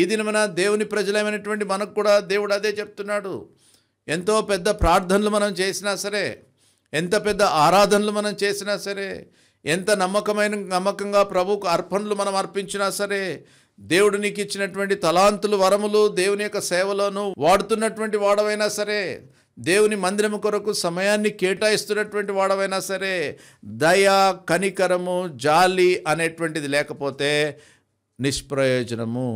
ఈ దినమున దేవుని ప్రజలమైనటువంటి మనకు కూడా దేవుడు అదే చెప్తున్నాడు ఎంతో పెద్ద ప్రార్థనలు మనం చేసినా సరే ఎంత పెద్ద ఆరాధనలు మనం చేసినా సరే ఎంత నమ్మకమైన నమ్మకంగా ప్రభుకు అర్పణలు మనం అర్పించినా సరే దేవుడు నీకు ఇచ్చినటువంటి తలాంతులు వరములు దేవుని యొక్క సేవలోనూ వాడుతున్నటువంటి వాడవైనా సరే దేవుని మందిరము కొరకు సమయాన్ని కేటాయిస్తున్నటువంటి వాడవైనా సరే దయ కనికరము జాలి అనేటువంటిది లేకపోతే నిష్ప్రయోజనము